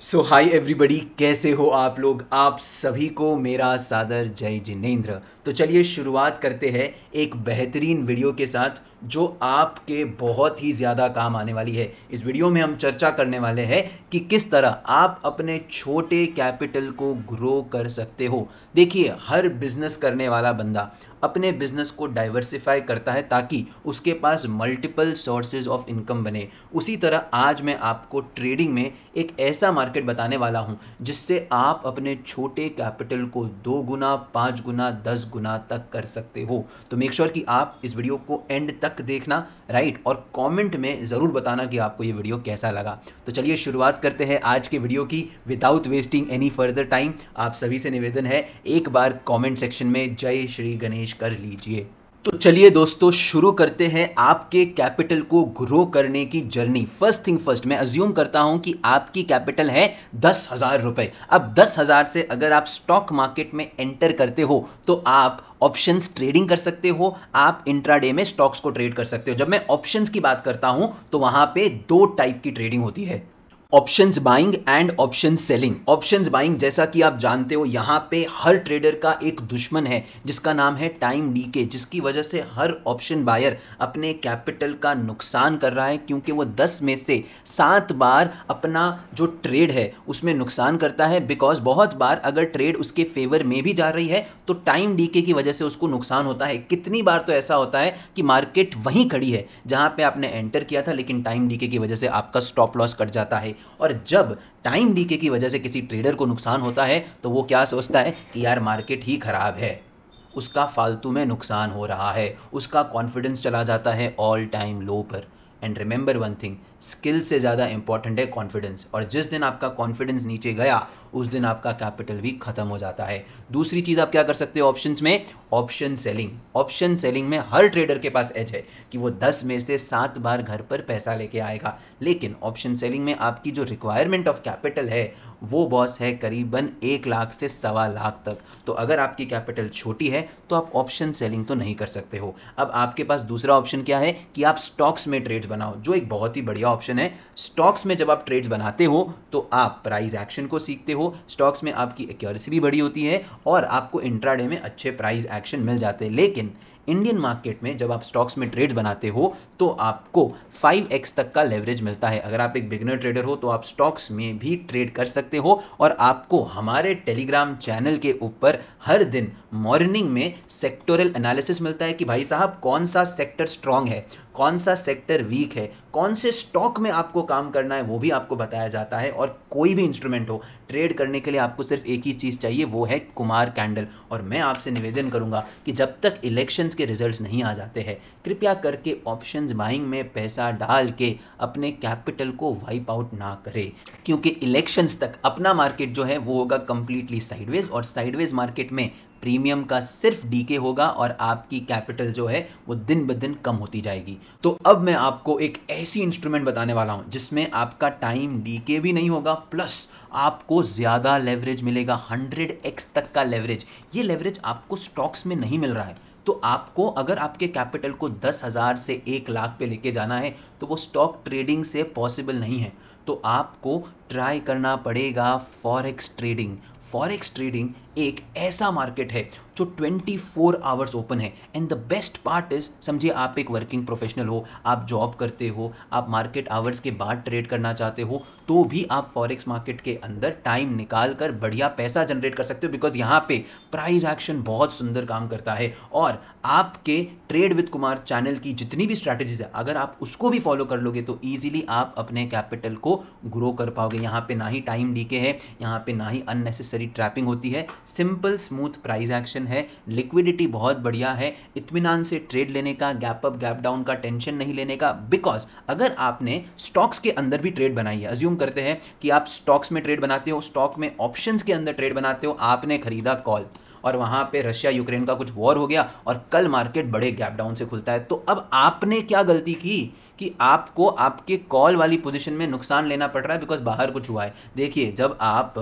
सो हाय everybody कैसे हो आप लोग आप सभी को मेरा सादर जय जिनेन्द्र तो चलिए शुरुआत करते हैं एक बेहतरीन वीडियो के साथ जो आपके बहुत ही ज़्यादा काम आने वाली है इस वीडियो में हम चर्चा करने वाले हैं कि किस तरह आप अपने छोटे कैपिटल को ग्रो कर सकते हो देखिए हर बिजनेस करने वाला बंदा अपने बिजनेस को डाइवर्सिफाई करता है ताकि उसके पास मल्टीपल सोर्सेज ऑफ इनकम बने उसी तरह आज मैं आपको ट्रेडिंग में एक ऐसा मार्केट बताने वाला हूँ जिससे आप अपने छोटे कैपिटल को दो गुना पाँच गुना दस गुना तक कर सकते हो तो मेक श्योर sure कि आप इस वीडियो को एंड तक देखना राइट और कॉमेंट में ज़रूर बताना कि आपको ये वीडियो कैसा लगा तो चलिए शुरुआत करते हैं आज के वीडियो की without wasting any further time आप सभी से निवेदन है एक बार कॉमेंट सेक्शन में जय श्री गणेश कोशिश कर लीजिए तो चलिए दोस्तों शुरू करते हैं आपके कैपिटल को ग्रो करने की जर्नी फर्स्ट थिंग फर्स्ट मैं अज्यूम करता हूं कि आपकी कैपिटल है दस हज़ार रुपए अब दस हज़ार से अगर आप स्टॉक मार्केट में एंटर करते हो तो आप ऑप्शंस ट्रेडिंग कर सकते हो आप इंट्राडे में स्टॉक्स को ट्रेड कर सकते हो जब मैं ऑप्शंस की बात करता हूं तो वहां पे दो टाइप की ट्रेडिंग होती है options buying and option selling options buying जैसा कि आप जानते हो यहाँ पे हर ट्रेडर का एक दुश्मन है जिसका नाम है टाइम के जिसकी वजह से हर ऑप्शन बायर अपने कैपिटल का नुकसान कर रहा है क्योंकि वो दस में से सात बार अपना जो ट्रेड है उसमें नुकसान करता है बिकॉज बहुत बार अगर ट्रेड उसके फेवर में भी जा रही है तो टाइम डीके की वजह से उसको नुकसान होता है कितनी बार तो ऐसा होता है कि मार्केट वहीं खड़ी है जहाँ पर आपने एंटर किया था लेकिन टाइम डीके की वजह से आपका स्टॉप लॉस कट जाता है और जब टाइम डीके की वजह से किसी ट्रेडर को नुकसान होता है तो वो क्या सोचता है कि यार मार्केट ही ख़राब है उसका फालतू में नुकसान हो रहा है उसका कॉन्फिडेंस चला जाता है ऑल टाइम लो पर and remember one thing skill से ज़्यादा इंपॉर्टेंट है कॉन्फिडेंस और जिस दिन आपका कॉन्फिडेंस नीचे गया उस दिन आपका कैपिटल भी खत्म हो जाता है दूसरी चीज़ आप क्या कर सकते हो ऑप्शन में ऑप्शन सेलिंग ऑप्शन सेलिंग में हर ट्रेडर के पास एज है कि वो दस में से सात बार घर पर पैसा लेके आएगा लेकिन ऑप्शन सेलिंग में आपकी जो रिक्वायरमेंट ऑफ कैपिटल है वो बॉस है करीबन एक लाख से सवा लाख तक तो अगर आपकी कैपिटल छोटी है तो आप ऑप्शन सेलिंग तो नहीं कर सकते हो अब आपके पास दूसरा ऑप्शन क्या है कि आप स्टॉक्स में ट्रेड बनाओ जो एक बहुत ही बढ़िया बढ़िया ऑप्शन है स्टॉक्स में जब आप ट्रेड्स बनाते हो तो आप प्राइस एक्शन को सीखते हो स्टॉक्स में आपकी एक्यूरेसी भी बड़ी होती है और आपको इंट्राडे में अच्छे प्राइस एक्शन मिल जाते हैं लेकिन इंडियन मार्केट में जब आप स्टॉक्स में ट्रेड बनाते हो तो आपको 5x तक का लेवरेज मिलता है अगर आप एक बिगनर ट्रेडर हो तो आप स्टॉक्स में भी ट्रेड कर सकते हो और आपको हमारे टेलीग्राम चैनल के ऊपर हर दिन मॉर्निंग में सेक्टोरल एनालिसिस मिलता है कि भाई साहब कौन सा सेक्टर स्ट्रांग है कौन सा सेक्टर वीक है कौन से स्टॉक में आपको काम करना है वो भी आपको बताया जाता है और कोई भी इंस्ट्रूमेंट हो ट्रेड करने के लिए आपको सिर्फ एक ही चीज़ चाहिए वो है कुमार कैंडल और मैं आपसे निवेदन करूंगा कि जब तक इलेक्शंस के रिजल्ट्स नहीं आ जाते हैं कृपया करके ऑप्शंस बाइंग में पैसा डाल के अपने कैपिटल को वाइप आउट ना करें क्योंकि इलेक्शंस तक अपना मार्केट जो है वो होगा कंप्लीटली साइडवेज और साइडवेज मार्केट में प्रीमियम का सिर्फ डीके होगा और आपकी कैपिटल जो है वो दिन ब दिन कम होती जाएगी तो अब मैं आपको एक ऐसी इंस्ट्रूमेंट बताने वाला हूँ जिसमें आपका टाइम डीके भी नहीं होगा प्लस आपको ज़्यादा लेवरेज मिलेगा हंड्रेड एक्स तक का लेवरेज ये लेवरेज आपको स्टॉक्स में नहीं मिल रहा है तो आपको अगर आपके कैपिटल को दस हज़ार से एक लाख पे लेके जाना है तो वो स्टॉक ट्रेडिंग से पॉसिबल नहीं है तो आपको ट्राई करना पड़ेगा फॉरेक्स ट्रेडिंग फॉरेक्स ट्रेडिंग एक ऐसा मार्केट है जो 24 आवर्स ओपन है and the best part is समझिए आप एक वर्किंग प्रोफेशनल हो आप जॉब करते हो आप मार्केट आवर्स के बाद ट्रेड करना चाहते हो तो भी आप फॉरेक्स मार्केट के अंदर टाइम निकाल कर बढ़िया पैसा जनरेट कर सकते हो बिकॉज यहाँ पे प्राइज एक्शन बहुत सुंदर काम करता है और आपके ट्रेड विद कुमार चैनल की जितनी भी स्ट्रैटेजीज है अगर आप उसको भी फॉलो कर लोगे तो ईजिली आप अपने कैपिटल को ग्रो कर पाओगे यहाँ पे ना ही टाइम के है यहाँ पे ना ही अननेसेसरी नेसेसरी ट्रैपिंग होती है सिंपल स्मूथ प्राइस एक्शन है लिक्विडिटी बहुत बढ़िया है इतमान से ट्रेड लेने का गैप अप गैप डाउन का टेंशन नहीं लेने का बिकॉज अगर आपने स्टॉक्स के अंदर भी ट्रेड बनाई है अज्यूम करते हैं कि आप स्टॉक्स में ट्रेड बनाते हो स्टॉक में ऑप्शन के अंदर ट्रेड बनाते हो आपने खरीदा कॉल और वहां पे रशिया यूक्रेन का कुछ वॉर हो गया और कल मार्केट बड़े गैप डाउन से खुलता है तो अब आपने क्या गलती की कि आपको आपके कॉल वाली पोजीशन में नुकसान लेना पड़ रहा है बिकॉज बाहर कुछ हुआ है देखिए जब आप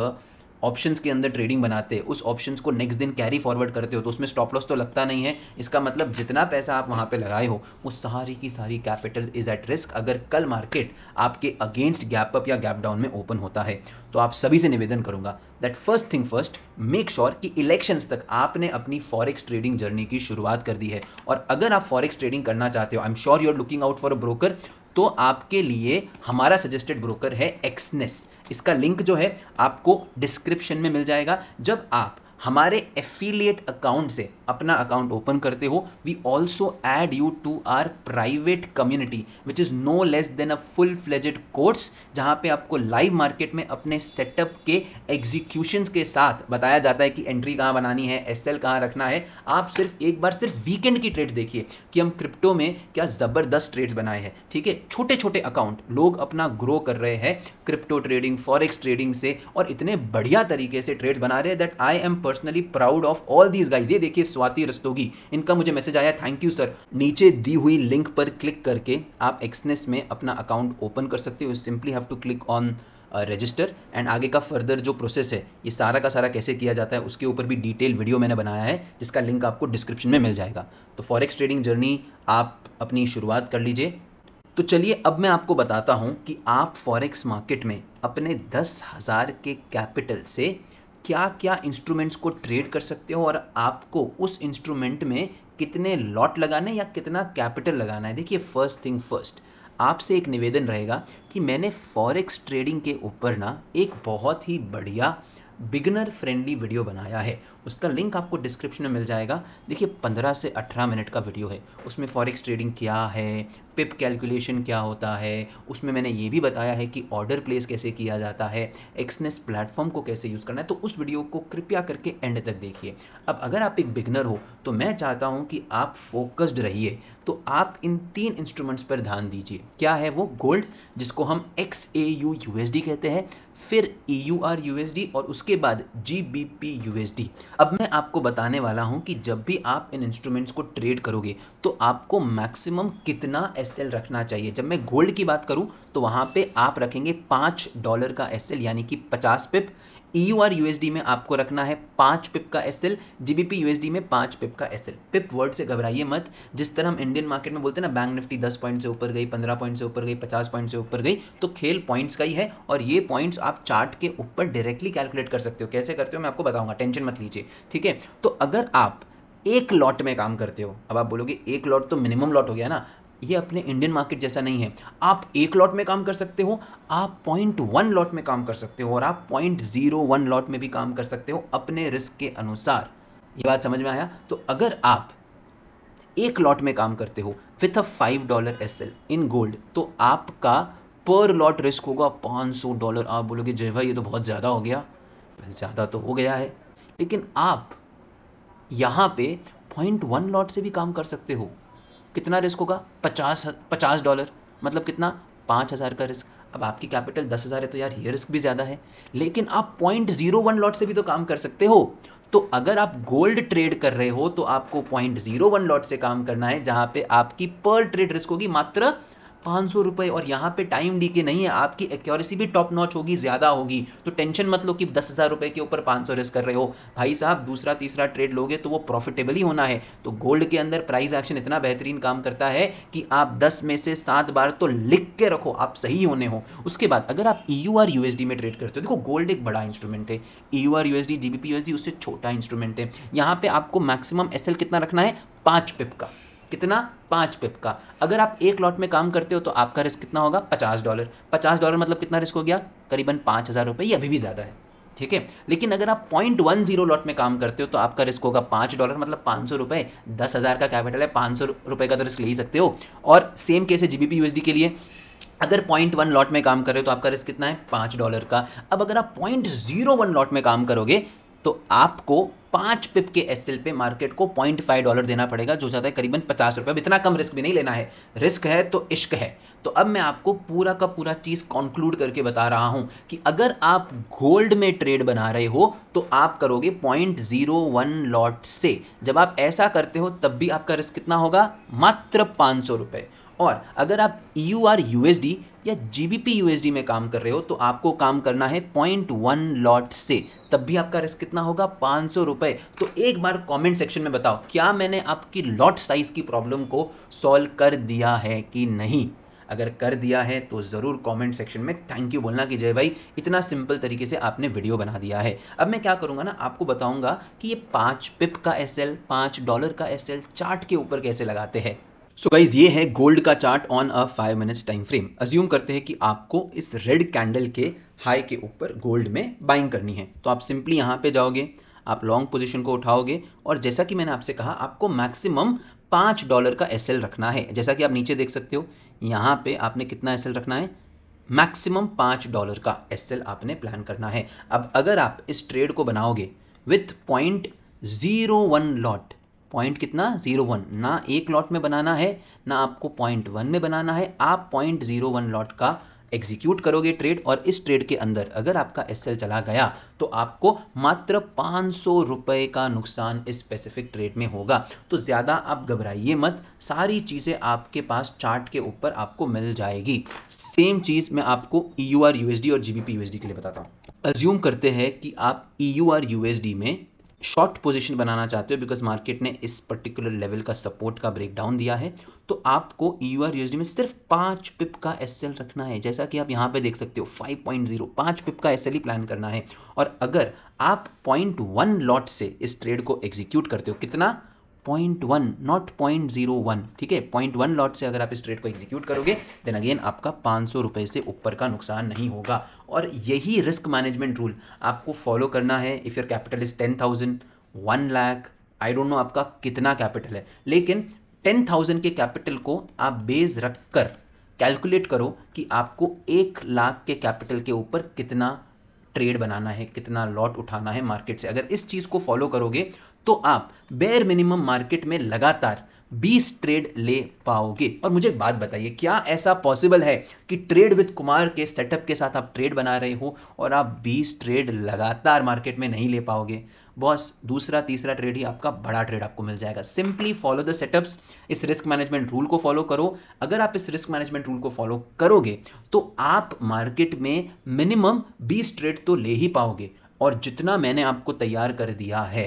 ऑप्शंस के अंदर ट्रेडिंग बनाते उस ऑप्शंस को नेक्स्ट दिन कैरी फॉरवर्ड करते हो तो उसमें स्टॉप लॉस तो लगता नहीं है इसका मतलब जितना पैसा आप वहाँ पे लगाए हो वो सारी की सारी कैपिटल इज़ एट रिस्क अगर कल मार्केट आपके अगेंस्ट गैप अप या गैप डाउन में ओपन होता है तो आप सभी से निवेदन करूँगा that first thing first make sure कि इलेक्शंस तक आपने अपनी फॉरेक्स ट्रेडिंग जर्नी की शुरुआत कर दी है और अगर आप फॉरेक्स ट्रेडिंग करना चाहते हो I am sure you are looking out for a broker तो आपके लिए हमारा सजेस्टेड ब्रोकर है एक्सनेस इसका लिंक जो है आपको डिस्क्रिप्शन में मिल जाएगा जब आप हमारे एफिलिएट अकाउंट से अपना अकाउंट ओपन करते हो we also add you to our private community which is no less than a full fledged course जहाँ पे आपको लाइव मार्केट में अपने सेटअप के एग्जीक्यूशन के साथ बताया जाता है कि एंट्री कहाँ बनानी है एस एल कहाँ रखना है आप सिर्फ एक बार सिर्फ वीकेंड की ट्रेड्स देखिए कि हम क्रिप्टो में क्या ज़बरदस्त ट्रेड्स बनाए हैं ठीक है छोटे छोटे अकाउंट लोग अपना ग्रो कर रहे हैं क्रिप्टो ट्रेडिंग फॉरेक्स ट्रेडिंग से और इतने बढ़िया तरीके से ट्रेड्स बना रहे हैं that I am personally proud of all these guys ये देखिए स्वाति रस्तोगी इनका मुझे मैसेज आया थैंक यू सर नीचे दी हुई लिंक पर क्लिक करके आप एक्सनेस में अपना अकाउंट ओपन कर सकते हो simply have to click on register and आगे का फर्दर जो प्रोसेस है ये सारा का सारा कैसे किया जाता है उसके ऊपर भी डिटेल वीडियो मैंने बनाया है जिसका लिंक आपको डिस्क्रिप्शन में मिल जाएगा तो फॉरेक्स ट्रेडिंग जर्नी आप अपनी शुरुआत कर लीजिए तो चलिए अब मैं आपको बताता हूँ कि आप फॉरेक्स मार्केट में अपने दस हज़ार के कैपिटल से क्या क्या इंस्ट्रूमेंट्स को ट्रेड कर सकते हो और आपको उस इंस्ट्रूमेंट में कितने लॉट लगाने या कितना कैपिटल लगाना है देखिए फर्स्ट थिंग फर्स्ट आपसे एक निवेदन रहेगा कि मैंने फॉरेक्स ट्रेडिंग के ऊपर ना एक बहुत ही बढ़िया बिगनर फ्रेंडली वीडियो बनाया है उसका लिंक आपको डिस्क्रिप्शन में मिल जाएगा देखिए 15 से 18 मिनट का वीडियो है उसमें फॉरेक्स ट्रेडिंग क्या है पिप कैलकुलेशन क्या होता है उसमें मैंने ये भी बताया है कि ऑर्डर प्लेस कैसे किया जाता है एक्सनेस प्लेटफॉर्म को कैसे यूज़ करना है तो उस वीडियो को कृपया करके एंड तक देखिए अब अगर आप एक बिगनर हो तो मैं चाहता हूँ कि आप फोकस्ड रहिए तो आप इन तीन इंस्ट्रूमेंट्स पर ध्यान दीजिए क्या है वो गोल्ड जिसको हम X A U U S D कहते हैं फिर E U R U S D और उसके बाद G B P U S D अब मैं आपको बताने वाला हूँ कि जब भी आप इन इंस्ट्रूमेंट्स को ट्रेड करोगे तो आपको मैक्सिमम कितना एस एल रखना चाहिए जब मैं गोल्ड की बात करूँ तो वहाँ पे आप रखेंगे पाँच डॉलर का एस एल यानी कि पचास pip E U R U S D में आपको रखना है पाँच पिप का S L G B P U S D में पाँच पिप का एस एल पिप वर्ड से घबराइए मत जिस तरह हम इंडियन मार्केट में बोलते हैं ना बैंक निफ्टी दस पॉइंट से ऊपर गई पंद्रह पॉइंट से ऊपर गई पचास पॉइंट से ऊपर गई तो खेल पॉइंट्स का ही है और ये पॉइंट्स आप चार्ट के ऊपर डायरेक्टली कैलकुलेट कर सकते हो कैसे करते हो मैं आपको बताऊंगा टेंशन मत लीजिए ठीक है तो अगर आप एक लॉट में काम करते हो अब आप बोलोगे एक लॉट तो मिनिमम लॉट हो गया ना ये अपने इंडियन मार्केट जैसा नहीं है आप एक लॉट में काम कर सकते हो आप पॉइंट वन लॉट में काम कर सकते हो और आप पॉइंट ज़ीरो वन लॉट में भी काम कर सकते हो अपने रिस्क के अनुसार ये बात समझ में आया तो अगर आप एक लॉट में काम करते हो with a five dollar S L in gold तो आपका पर लॉट रिस्क होगा पाँच सौ डॉलर आप बोलोगे जय भाई ये तो बहुत ज़्यादा हो गया ज़्यादा तो हो गया है लेकिन आप यहाँ पे पॉइंट वन लॉट से भी काम कर सकते हो कितना रिस्क होगा पचास पचास डॉलर मतलब कितना पाँच हज़ार का रिस्क अब आपकी कैपिटल दस हज़ार है तो यार ये रिस्क भी ज़्यादा है लेकिन आप पॉइंट जीरो वन लॉट से भी तो काम कर सकते हो तो अगर आप गोल्ड ट्रेड कर रहे हो तो आपको पॉइंट जीरो वन लॉट से काम करना है जहाँ पे आपकी पर ट्रेड रिस्क होगी मात्र पाँच सौ रुपये और यहाँ पे टाइम डी के नहीं है आपकी एक्यूरेसी भी टॉप नॉच होगी ज़्यादा होगी तो टेंशन मत लो कि दस हज़ार रुपये के ऊपर पाँच सौ रिस्क कर रहे हो भाई साहब दूसरा तीसरा ट्रेड लोगे तो वो प्रॉफिटेबल ही होना है तो गोल्ड के अंदर प्राइस एक्शन इतना बेहतरीन काम करता है कि आप दस में से सात बार तो लिख के रखो आप सही होने हो उसके बाद अगर आप ई और यूएसडी में ट्रेड करते हो देखो गोल्ड एक बड़ा इंस्ट्रूमेंट है E P U S USD उससे छोटा इंस्ट्रूमेंट है यहाँ पे आपको मैक्सिमम एल कितना रखना है पाँच पिप का कितना पाँच पिप का अगर आप एक लॉट में काम करते हो तो आपका रिस्क कितना होगा पचास डॉलर पचास डॉलर मतलब कितना रिस्क हो गया करीबन पाँच हज़ार रुपये अभी भी ज़्यादा है ठीक है लेकिन अगर आप पॉइंट वन जीरो लॉट में काम करते हो तो आपका रिस्क होगा पाँच डॉलर मतलब पाँच सौ रुपये दस हज़ार का कैपिटल है पाँच सौ रुपये का तो रिस्क ले ही सकते हो और सेम केस है जी बी पी यूएसडी के लिए अगर पॉइंट वन लॉट में काम कर रहे हो तो आपका रिस्क कितना है पाँच डॉलर का अब अगर आप पॉइंट जीरो वन लॉट में काम करोगे तो आपको पांच पिप के एस पे मार्केट को पॉइंट फाइव डॉलर देना पड़ेगा जो ज्यादा है करीबन पचास रुपए अब इतना कम रिस्क भी नहीं लेना है रिस्क है तो इश्क है तो अब मैं आपको पूरा का पूरा चीज़ कंक्लूड करके बता रहा हूं कि अगर आप गोल्ड में ट्रेड बना रहे हो तो आप करोगे पॉइंट जीरो वन लॉट से जब आप ऐसा करते हो तब भी आपका रिस्क कितना होगा मात्र पांच सौ रुपये और अगर आप यू आर यूएसडी या G B P U S D में काम कर रहे हो तो आपको काम करना है पॉइंट वन लॉट से तब भी आपका रिस्क कितना होगा पाँच सौ रुपये तो एक बार कमेंट सेक्शन में बताओ क्या मैंने आपकी लॉट साइज़ की प्रॉब्लम को सॉल्व कर दिया है कि नहीं अगर कर दिया है तो ज़रूर कमेंट सेक्शन में थैंक यू बोलना कि जय भाई इतना सिंपल तरीके से आपने वीडियो बना दिया है अब मैं क्या करूँगा ना आपको बताऊँगा कि ये पाँच पिप का एस एल पाँच डॉलर का एस एल चार्ट के ऊपर कैसे लगाते हैं सो so गाइज ये है गोल्ड का chart on a five minutes time frame assume करते हैं कि आपको इस रेड कैंडल के हाई के ऊपर गोल्ड में बाइंग करनी है तो आप सिंपली यहाँ पे जाओगे आप लॉन्ग पोजीशन को उठाओगे और जैसा कि मैंने आपसे कहा आपको मैक्सिमम पाँच डॉलर का एस रखना है जैसा कि आप नीचे देख सकते हो यहाँ पे आपने कितना एस रखना है मैक्सिमम पाँच डॉलर का एस आपने प्लान करना है अब अगर आप इस ट्रेड को बनाओगे with point zero one lot point कितना जीरो वन ना एक लॉट में बनाना है ना आपको पॉइंट वन में बनाना है आप पॉइंट जीरो वन लॉट का एग्जीक्यूट करोगे ट्रेड और इस ट्रेड के अंदर अगर आपका एस चला गया तो आपको मात्र पाँच सौ रुपये का नुकसान इस स्पेसिफिक ट्रेड में होगा तो ज़्यादा आप घबराइए मत सारी चीज़ें आपके पास चार्ट के ऊपर आपको मिल जाएगी सेम चीज़ मैं आपको E U R U S D और G B P U S D के लिए बताता हूँ अज्यूम करते हैं कि आप E U R U S D में शॉर्ट पोजीशन बनाना चाहते हो बिकॉज मार्केट ने इस पर्टिकुलर लेवल का सपोर्ट का ब्रेकडाउन दिया है तो आपको यू e आर में सिर्फ पाँच पिप का एस रखना है जैसा कि आप यहाँ पे देख सकते हो 5.0 पॉइंट जीरो पाँच पिप का एस ही प्लान करना है और अगर आप पॉइंट वन लॉट से इस ट्रेड को एग्जीक्यूट करते हो कितना point one not point zero one ठीक है पॉइंट वन लॉट से अगर आप इस ट्रेड को एग्जीक्यूट करोगे देन अगेन आपका पाँच सौ रुपये से ऊपर का नुकसान नहीं होगा और यही रिस्क मैनेजमेंट रूल आपको फॉलो करना है if your capital is ten thousand one lakh I don't know आपका कितना कैपिटल है लेकिन टेन थाउजेंड के कैपिटल को आप बेस रख कर कैलकुलेट करो कि आपको एक लाख के कैपिटल के ऊपर कितना ट्रेड बनाना है कितना लॉट उठाना है मार्केट से अगर इस चीज़ को फॉलो करोगे तो आप बेयर मिनिमम मार्केट में लगातार 20 ट्रेड ले पाओगे और मुझे एक बात बताइए क्या ऐसा पॉसिबल है कि ट्रेड विद कुमार के सेटअप के साथ आप ट्रेड बना रहे हो और आप 20 ट्रेड लगातार मार्केट में नहीं ले पाओगे बॉस दूसरा तीसरा ट्रेड ही आपका बड़ा ट्रेड आपको मिल जाएगा सिंपली फॉलो द सेटअप्स इस रिस्क मैनेजमेंट रूल को फॉलो करो अगर आप इस रिस्क मैनेजमेंट रूल को फॉलो करोगे तो आप मार्केट में मिनिमम बीस ट्रेड तो ले ही पाओगे और जितना मैंने आपको तैयार कर दिया है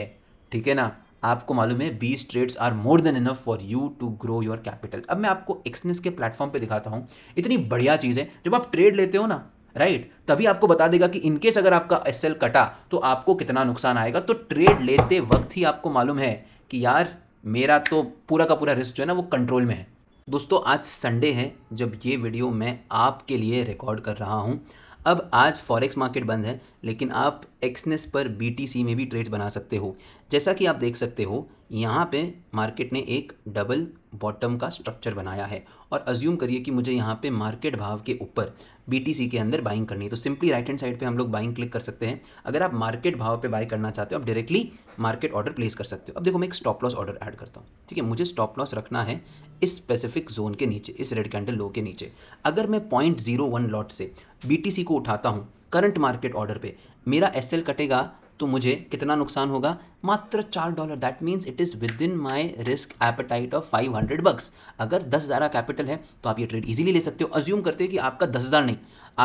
ठीक है ना आपको मालूम है बीस trades are more than enough for you to grow your capital अब मैं आपको एक्सनेस के प्लेटफॉर्म पे दिखाता हूँ इतनी बढ़िया चीज़ है जब आप ट्रेड लेते हो ना राइट right? तभी आपको बता देगा कि इनकेस अगर आपका एस कटा तो आपको कितना नुकसान आएगा तो ट्रेड लेते वक्त ही आपको मालूम है कि यार मेरा तो पूरा का पूरा रिस्क जो है ना वो कंट्रोल में है दोस्तों आज संडे है जब ये वीडियो मैं आपके लिए रिकॉर्ड कर रहा हूँ अब आज फॉरेक्स मार्केट बंद है लेकिन आप एक्सनेस पर बी में भी ट्रेड्स बना सकते हो जैसा कि आप देख सकते हो यहाँ पे मार्केट ने एक डबल बॉटम का स्ट्रक्चर बनाया है और अज्यूम करिए कि मुझे यहाँ पे मार्केट भाव के ऊपर बी के अंदर बाइंग करनी है तो सिंपली राइट हैंड साइड पे हम लोग बाइंग क्लिक कर सकते हैं अगर आप मार्केट भाव पे बाय करना चाहते हो आप डायरेक्टली मार्केट ऑर्डर प्लेस कर सकते हो अब देखो मैं एक स्टॉप लॉस ऑर्डर ऐड करता हूँ ठीक है मुझे स्टॉप लॉस रखना है इस स्पेसिफिक जोन के नीचे इस रेड कैंडल लो के नीचे अगर मैं पॉइंट जीरो वन लॉट से बी को उठाता हूँ करंट मार्केट ऑर्डर पर मेरा एस कटेगा तो मुझे कितना नुकसान होगा मात्र चार dollar that means it is within my risk appetite of five hundred bucks अगर दस हज़ार का कैपिटल है तो आप ये ट्रेड इजीली ले सकते हो अज्यूम करते हो कि आपका दस हज़ार नहीं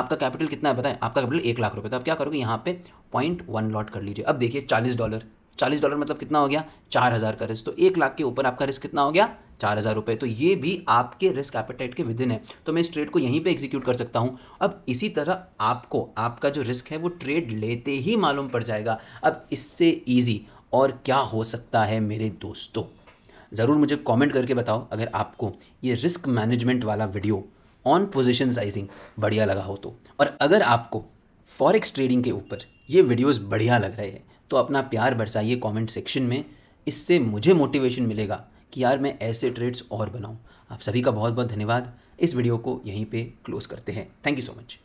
आपका कैपिटल कितना है बताएं आपका कैपिटल एक लाख रुपए तो आप क्या करोगे यहाँ पे पॉइंट वन लॉट कर लीजिए अब देखिए चालीस डॉलर चालीस डॉलर मतलब कितना हो गया चार हज़ार का रिस्क तो एक लाख के ऊपर आपका रिस्क कितना हो गया चार हज़ार रुपये तो ये भी आपके रिस्क एपेटाइट के विदिन है तो मैं इस ट्रेड को यहीं पे एग्जीक्यूट कर सकता हूँ अब इसी तरह आपको आपका जो रिस्क है वो ट्रेड लेते ही मालूम पड़ जाएगा अब इससे ईजी और क्या हो सकता है मेरे दोस्तों ज़रूर मुझे कॉमेंट करके बताओ अगर आपको ये रिस्क मैनेजमेंट वाला वीडियो ऑन पोजिशन साइजिंग बढ़िया लगा हो तो और अगर आपको फॉरेक्स ट्रेडिंग के ऊपर ये वीडियोज़ बढ़िया लग रहे हैं तो अपना प्यार बरसाइए कमेंट सेक्शन में इससे मुझे मोटिवेशन मिलेगा कि यार मैं ऐसे ट्रेड्स और बनाऊँ आप सभी का बहुत बहुत धन्यवाद इस वीडियो को यहीं पे क्लोज़ करते हैं थैंक यू सो मच